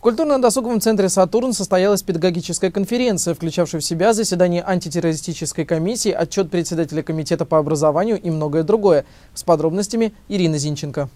В культурно-досуговом центре «Сатурн» состоялась педагогическая конференция, включавшая в себя заседание антитеррористической комиссии, отчет председателя комитета по образованию и многое другое. С подробностями Ирина Зинченко.